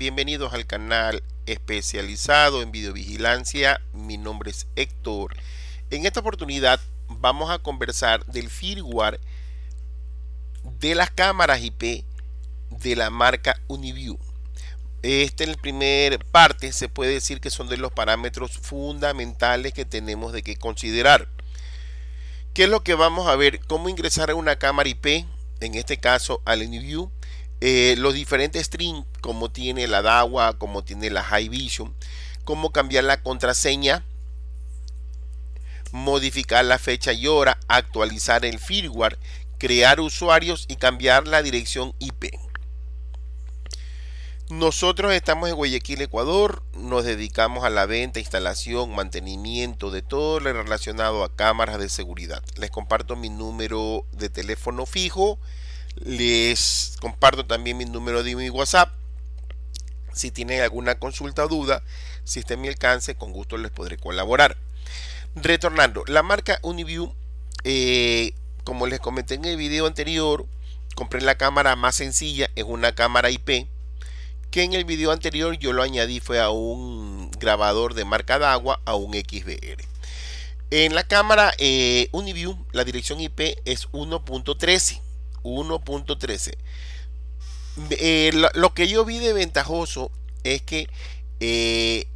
bienvenidos al canal especializado en videovigilancia. Mi nombre es Héctor. En esta oportunidad vamos a conversar del firmware de las cámaras IP de la marca Uniview. Este es la primera parte se puede decir que son de los parámetros fundamentales que tenemos de que considerar. ¿Qué es lo que vamos a ver? ¿Cómo ingresar a una cámara IP? En este caso al Uniview eh, los diferentes streams, como tiene la DAWA, como tiene la High Vision, cómo cambiar la contraseña, modificar la fecha y hora, actualizar el firmware, crear usuarios y cambiar la dirección IP. Nosotros estamos en Guayaquil, Ecuador, nos dedicamos a la venta, instalación, mantenimiento de todo lo relacionado a cámaras de seguridad. Les comparto mi número de teléfono fijo les comparto también mi número de mi WhatsApp. Si tienen alguna consulta o duda, si está en mi alcance, con gusto les podré colaborar. Retornando, la marca Uniview, eh, como les comenté en el video anterior, compré la cámara más sencilla, es una cámara IP, que en el video anterior yo lo añadí fue a un grabador de marca agua, a un XBR. En la cámara eh, Uniview, la dirección IP es 1.13. 1.13. Eh, lo, que yo vi de ventajoso es que eh,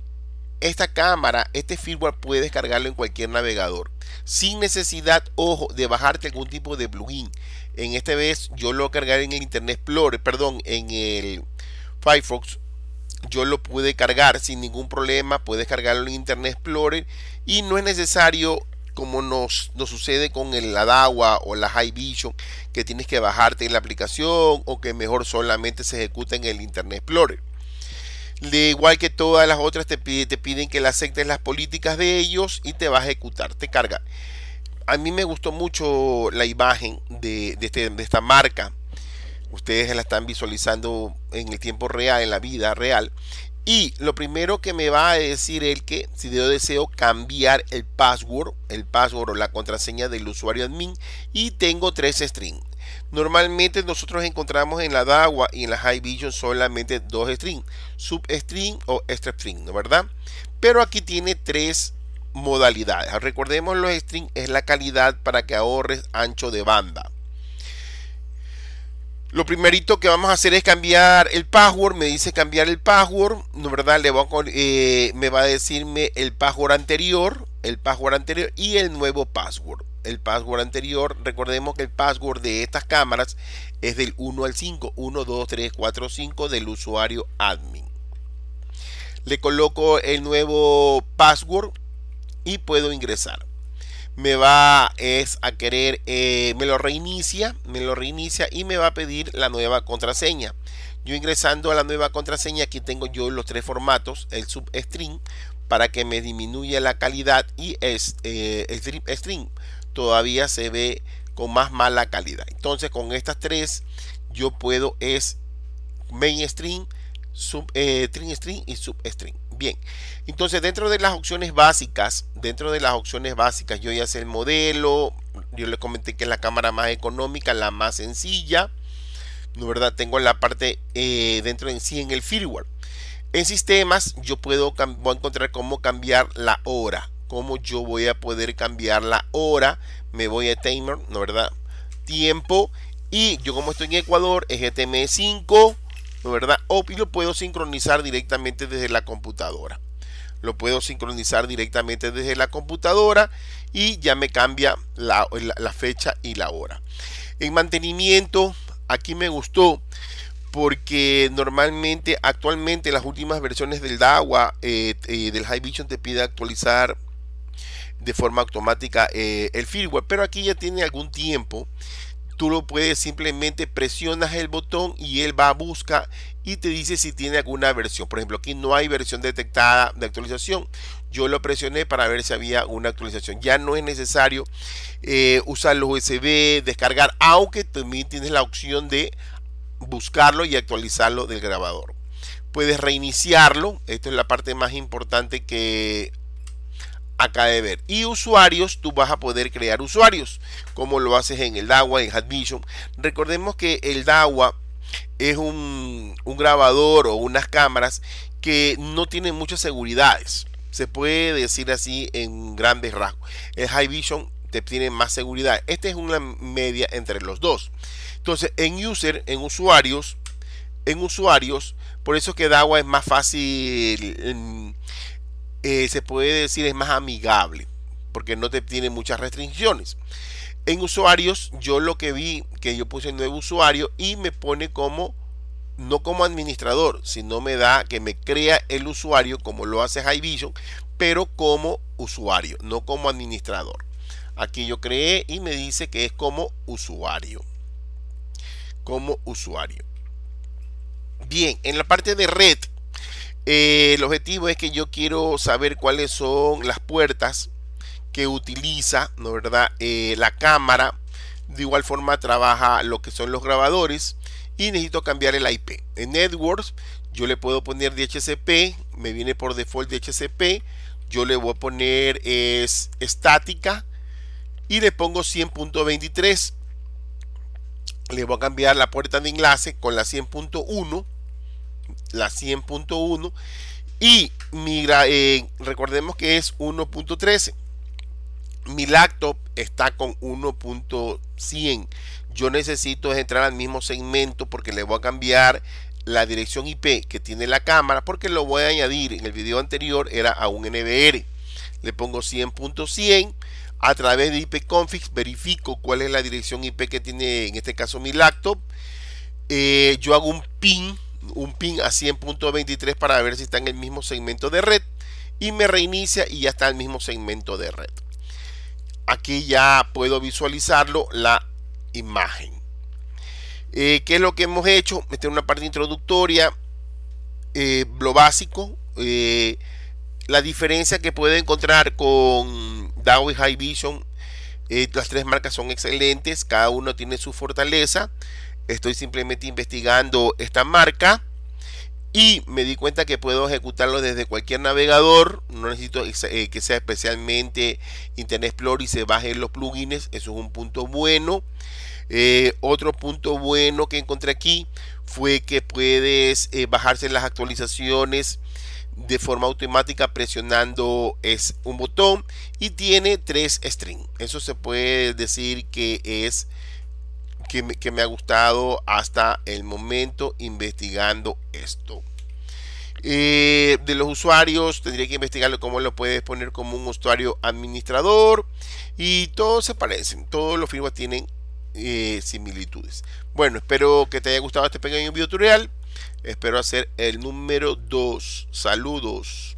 esta cámara, este firmware puede cargarlo en cualquier navegador. Sin necesidad, ojo, de bajarte algún tipo de plugin. En esta vez yo lo cargaré en el Internet Explorer, perdón, en el Firefox. Yo lo pude cargar sin ningún problema, puedes cargarlo en Internet Explorer y no es necesario como nos, sucede con el adagua o la High Vision, que tienes que bajarte en la aplicación o que mejor solamente se ejecuta en el Internet Explorer. De igual que todas las otras, te, pide, te piden que le aceptes las políticas de ellos y te va a ejecutar, te carga. A mí me gustó mucho la imagen de este, esta marca ustedes la están visualizando en el tiempo real, en la vida real, y lo primero que me va a decir el que si yo deseo cambiar el password, el password o la contraseña del usuario admin y tengo tres strings. Normalmente nosotros encontramos en la DAWA y en la High Vision solamente dos strings, substring o extra string, ¿no verdad? Pero aquí tiene tres modalidades. Recordemos los strings es la calidad para que ahorres ancho de banda. Lo primerito que vamos a hacer es cambiar el password. Me dice cambiar el password. No, ¿verdad? Le eh, me va a decirme el password anterior. El password anterior y el nuevo password. El password anterior, recordemos que el password de estas cámaras es del 1 al 5. 1, 2, 3, 4, 5 del usuario admin. Le coloco el nuevo password y puedo ingresar me va es a querer, eh, me lo reinicia, me lo reinicia y me va a pedir la nueva contraseña. Yo ingresando a la nueva contraseña, aquí tengo yo los tres formatos, el substring para que me disminuya la calidad y es, eh, el strip string todavía se ve con más mala calidad. Entonces con estas tres yo puedo es mainstream sub eh, string string y substring. Bien, entonces dentro de las opciones básicas, dentro de las opciones básicas, yo ya sé el modelo, yo le comenté que es la cámara más económica, la más sencilla, ¿no verdad? Tengo la parte eh, dentro en sí en el firmware. En sistemas yo puedo encontrar cómo cambiar la hora, cómo yo voy a poder cambiar la hora, me voy a timer, ¿no verdad? Tiempo y yo como estoy en Ecuador es GTM5 ¿verdad? O lo puedo sincronizar directamente desde la computadora. Lo puedo sincronizar directamente desde la computadora y ya me cambia la, fecha y la hora. En mantenimiento, aquí me gustó porque normalmente, actualmente las últimas versiones del DAWA, y eh, eh, del High Vision te pide actualizar de forma automática eh, el firmware, pero aquí ya tiene algún tiempo tú lo puedes simplemente presionas el botón y él va a buscar y te dice si tiene alguna versión. Por ejemplo, aquí no hay versión detectada de actualización. Yo lo presioné para ver si había una actualización. Ya no es necesario eh, usar los USB, descargar, aunque también tienes la opción de buscarlo y actualizarlo del grabador. Puedes reiniciarlo. esto es la parte más importante que acá de ver. Y usuarios, tú vas a poder crear usuarios, como lo haces en el DAWA, en Admission. Recordemos que el DAWA es un, un grabador o unas cámaras que no tienen muchas seguridades. Se puede decir así en grandes rasgos. El High Vision te tiene más seguridad. Esta es una media entre los dos. Entonces, en user, en usuarios, en usuarios, por eso que DAWA es más fácil mm, eh, se puede decir es más amigable porque no te tiene muchas restricciones. En usuarios, yo lo que vi que yo puse nuevo usuario y me pone como no como administrador, sino me da que me crea el usuario como lo hace Highvision, pero como usuario, no como administrador. Aquí yo creé y me dice que es como usuario. Como usuario. Bien, en la parte de red eh, el objetivo es que yo quiero saber cuáles son las puertas que utiliza, ¿no verdad? Eh, la cámara. De igual forma trabaja lo que son los grabadores y necesito cambiar el IP. En Networks yo le puedo poner DHCP, me viene por default DHCP. Yo le voy a poner es, estática y le pongo 100.23. Le voy a cambiar la puerta de enlace con la 100.1 la 100.1 y mira eh, recordemos que es 1.13. Mi laptop está con 1.100. Yo necesito entrar al mismo segmento porque le voy a cambiar la dirección IP que tiene la cámara porque lo voy a añadir en el video anterior era a un NBR. Le pongo 100.100. a través de IPconfig verifico cuál es la dirección IP que tiene en este caso mi laptop. Eh, yo hago un pin un pin a 100.23 para ver si está en el mismo segmento de red y me reinicia y ya está en el mismo segmento de red. Aquí ya puedo visualizarlo la imagen. que eh, ¿Qué es lo que hemos hecho? Esta una parte introductoria, eh, lo básico. Eh, la diferencia que puede encontrar con DAO y High Vision, las tres marcas son excelentes, cada uno tiene su fortaleza estoy simplemente investigando esta marca y me di cuenta que puedo ejecutarlo desde cualquier navegador no necesito eh, que sea especialmente Internet Explorer y se bajen los plugins eso es un punto bueno eh, otro punto bueno que encontré aquí fue que puedes eh, bajarse las actualizaciones de forma automática presionando es un botón y tiene tres strings. eso se puede decir que es que me, ha gustado hasta el momento investigando esto. Eh, de los usuarios, tendría que investigarlo cómo lo puedes poner como un usuario administrador. Y todos se parecen, todos los firmas tienen eh, similitudes. Bueno, espero que te haya gustado este pequeño video tutorial. Espero hacer el número 2. Saludos.